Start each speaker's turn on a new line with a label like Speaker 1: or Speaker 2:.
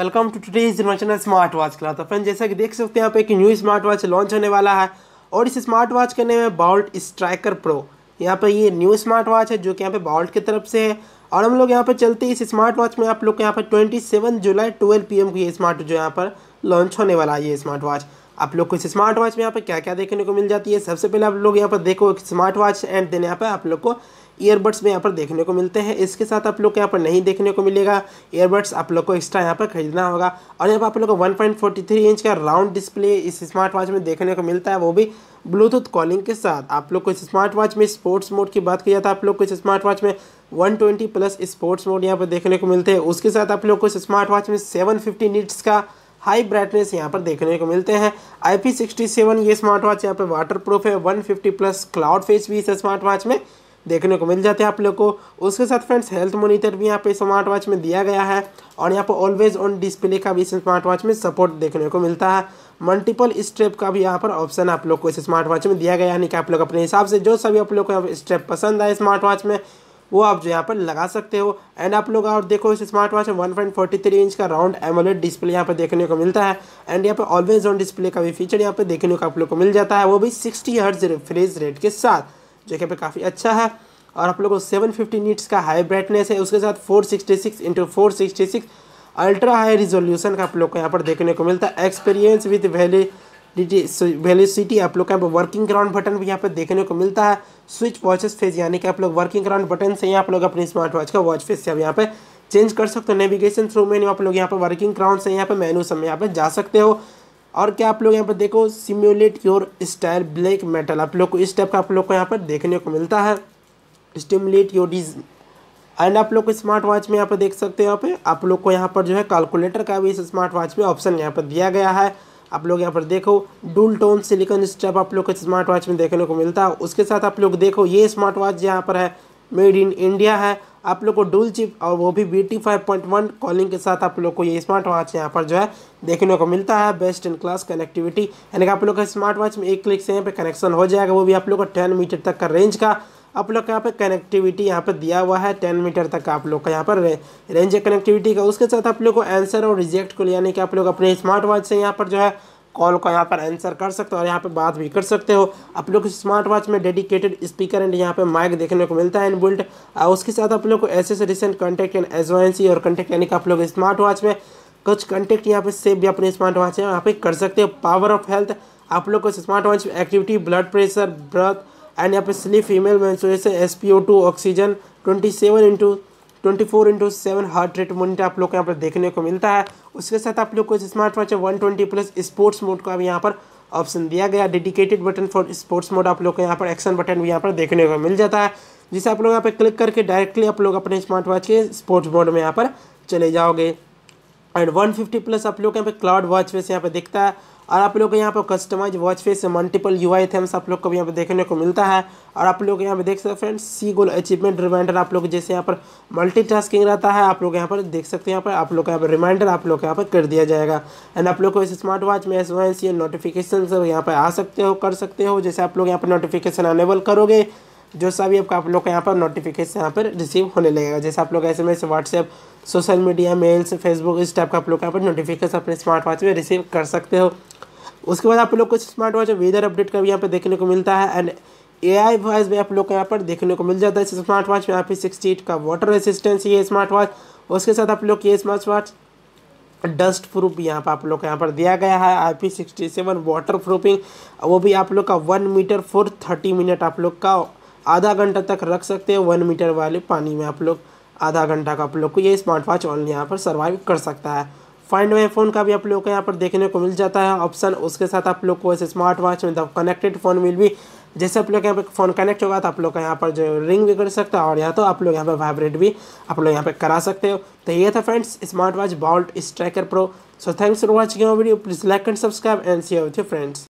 Speaker 1: welcome to today इस smart watch class friend जैसा कि देख सकते हैं यहाँ पे एक न्यू स्मार्ट वॉच लॉन्च होने वाला है और इस स्मार्ट वॉच के नाम है बॉल्ट स्ट्राइकर प्रो यहाँ पे ये न्यू स्मार्ट वॉच है जो कि यहाँ पे बॉल्ट की तरफ से है और हम लोग यहाँ पे चलते हैं इस स्मार्ट वॉच में आप लोग यहाँ पर ट्वेंटी सेवन जुलाई ट्वेल्व पी को ये स्मार्ट जो यहाँ पर लॉन्च होने वाला है ये स्मार्ट वॉच आप लोग को इस स्मार्ट वॉच में यहाँ पर क्या क्या देखने को मिल जाती है सबसे पहले आप लोग यहाँ पर देखो स्मार्ट वॉच एंड देन यहाँ पर आप लोग को ईयरबड्स भी यहाँ पर देखने को मिलते हैं इसके साथ आप लोग को यहाँ पर नहीं देखने को मिलेगा ईयरबड्स आप लोग को एक्स्ट्रा यहाँ पर खरीदना होगा और यहाँ पर आप लोग को वन इंच का राउंड डिस्प्ले इस स्मार्ट वॉच में देखने को मिलता है वो भी ब्लूटूथ कॉलिंग के साथ आप लोग को इस स्मार्ट वॉच में स्पोर्ट्स मोड की बात की जाए तो आप लोग को इस स्मार्ट वॉच में 120 प्लस स्पोर्ट्स मोड यहाँ पर देखने को मिलते हैं उसके साथ आप लोग को इस स्मार्ट वॉच में 750 फिफ्टी नीट्स का हाई ब्राइटनेस यहाँ पर देखने को मिलते हैं आई पी सिक्सटी सेवन ये स्मार्ट वॉच यहाँ पर वाटर प्रूफ है one fifty plus cloud face भी इस स्मार्ट वॉच में देखने को मिल जाते हैं आप लोग को उसके साथ फ्रेंड्स हेल्थ मोनीटर भी यहाँ पे स्मार्ट वॉच में दिया गया है और यहाँ पर ऑलवेज ऑन डिस्प्ले का भी इस स्मार्ट वॉच में सपोर्ट देखने को मिलता है मल्टीपल स्टेप का भी यहाँ पर ऑप्शन आप लोग को इस स्मार्ट वॉच में दिया गया यानी कि आप लोग अपने हिसाब से जो सभी आप लोग को स्टेप पसंद आए स्मार्ट वॉच में वो आप जो यहाँ पर लगा सकते हो एंड आप लोग और देखो इस स्मार्ट वॉच में one point forty three inch का राउंड एमोलेट डिस्प्ले यहाँ पर देखने को मिलता है एंड यहाँ पर ऑलवेज ऑन डिस्प्ले का भी फीचर यहाँ पर देखने को आप लोग को मिल जाता है वो भी सिक्सटी हर्ट्ज रिफ्रेश रेट के साथ जो पे काफ़ी अच्छा है और आप लोग को सेवन फिफ्टी नीट्स का हाई ब्राइटनेस है उसके साथ four sixty six into four six ultra high resolution का आप लोग को यहाँ पर देखने को मिलता है एक्सपीरियंस विथ वैली सिटी आप लोग का यहाँ पर वर्किंग ग्राउंड बटन भी यहाँ पर देखने को मिलता है स्विच वॉचेस फेस यानी कि आप लोग वर्किंग ग्राउंड बटन से ही आप लोग अपने स्मार्ट वॉच का वॉच फेज से आप यहाँ पर चेंज कर सकते हो नेविगेशन थ्रू मेन्यू आप लोग यहाँ पर वर्किंग ग्राउंड से यहाँ पर मेन्यू सब यहाँ पर जा सकते हो और क्या आप लोग यहाँ पर देखो simulate your style black metal आप लोग को इस टाइप का आप लोग को यहाँ पर देखने को मिलता है स्टिमुलेट योर डिज एंड आप लोग को स्मार्ट वॉच में यहाँ पर देख सकते हो यहाँ पे आप लोग को यहाँ पर जो है कैलकुलेटर का भी इस स्मार्ट वॉच में ऑप्शन यहाँ पर दिया गया है आप लोग यहाँ पर देखो डूल टोन सिलिकन स्टेप आप लोग को स्मार्ट वॉच में देखने को मिलता है उसके साथ आप लोग देखो ये स्मार्ट वॉच यहाँ पर है मेड इन इंडिया है आप लोग को डुल चिप और वो भी B T five point one calling के साथ आप लोग को ये स्मार्ट वॉच यहाँ पर जो है देखने को मिलता है बेस्ट इन क्लास कनेक्टिविटी यानी कि आप लोग का स्मार्ट वॉच में एक क्लिक से यहाँ पे कनेक्शन हो जाएगा वो भी आप लोग को टेन मीटर तक का रेंज का आप लोग का यहाँ पे कनेक्टिविटी यहाँ पर दिया हुआ है टेन मीटर तक आप लोग का यहाँ पर रेंज है कनेक्टिविटी का उसके साथ आप लोग को आंसर और रिजेक्ट को यानी कि आप लोग अपने स्मार्ट वॉच से यहाँ पर जो है कॉल को यहाँ पर आंसर कर सकते हो और यहाँ पर बात भी कर सकते हो आप लोग को स्मार्ट वॉच में डेडिकेटेड स्पीकर एंड यहाँ पर माइक देखने को मिलता है और उसके साथ आप लोग को ऐसे ऐसे रिसेंट कॉन्टैक्ट एंड एजवाइंसी और कॉन्टैक्ट यानी कि आप लोग स्मार्ट वॉच में कुछ कॉन्टैक्ट यहाँ पर सेव भी अपने स्मार्ट वॉच है यहाँ पर कर सकते हो पावर ऑफ हेल्थ आप लोग को smart watch activity blood pressure breath and यहाँ पे स्लीप फीमेल जैसे S P O two oxygen twenty seven into twenty four into seven heart rate monitor आप लोग को यहाँ पर देखने को मिलता है उसके साथ आप लोग को स्मार्ट वॉच है one twenty plus sports mode का भी यहाँ पर ऑप्शन दिया गया dedicated button for sports mode आप लोग को यहाँ पर एक्शन बटन भी यहाँ पर देखने को मिल जाता है जिसे आप लोग यहाँ पर क्लिक करके डायरेक्टली आप लोग अपने स्मार्ट वॉच के स्पोर्ट्स मोड में यहाँ पर चले जाओगे एंड फिफ्टी प्लस आप लोग यहाँ पे क्लाउड वॉच वैसे यहाँ पर दिखता है और आप लोग यहाँ पर customise watch face multiple U I थे आप लोग को यहाँ पर देखने को मिलता है और आप लोग यहाँ पर देख सकते हैं friends see goal achievement reminder आप लोग जैसे यहाँ पर मल्टी टास्किंग रहता है आप लोग यहाँ पर देख सकते हैं यहाँ पर आप लोग का यहाँ पर रिमाइंडर आप लोग यहाँ पर कर दिया जाएगा एंड आप लोग को इस स्मार्ट वॉच में एस वाई सी नोटिफिकेशन यहाँ पर आ सकते हो कर सकते हो जैसे आप लोग यहाँ पर नोटिफिकेशन अनेबल करोगे जो सा भी आपका आप लोग का यहाँ पर नोटिफिकेशन यहाँ पर रिसीव होने लगेगा जैसे आप लोग ऐसे में WhatsApp social media mails Facebook इस टाइप का आप लोग यहाँ पर नोटिफिकेशन अपने स्मार्ट वॉच में रिसीव कर सकते हो उसके बाद आप लोग कुछ स्मार्ट वॉच वेदर अपडेट का भी यहाँ पर देखने को मिलता है एंड ए आई वॉइस भी आप लोग को यहाँ पर देखने को मिल जाता है इस स्मार्ट वॉच में यहाँ पे सिक्सटी एट का वाटर रेसिस्टेंस ये स्मार्ट वॉच उसके साथ आप लोग ये स्मार्ट वॉच डस्ट प्रूफ यहाँ पर आप लोग को यहाँ पर दिया गया है I P sixty seven water proofing वो भी आप लोग का one metre four thirty minute आप लोग का आधा घंटा तक रख सकते हैं वन मीटर वाले पानी में आप लोग आधा घंटा का आप लोग को ये स्मार्ट वॉच ऑनली यहाँ पर सर्वाइव कर सकता है फाइंड माई फ़ोन का भी आप लोग को यहाँ पर देखने को मिल जाता है ऑप्शन उसके साथ आप लोग को ऐसे स्मार्ट वॉच में कनेक्टेड फ़ोन मिल भी जैसे आप लोग यहाँ पे फ़ोन कनेक्ट होगा तो आप लोग का यहाँ पर जो रिंग भी कर सकता है और यहाँ तो आप लोग यहाँ पर वाइब्रेट भी आप लोग यहाँ पर करा सकते हो तो ये था friends smart watch Bolt striker pro so thanks for watching video please like and subscribe and share with your friends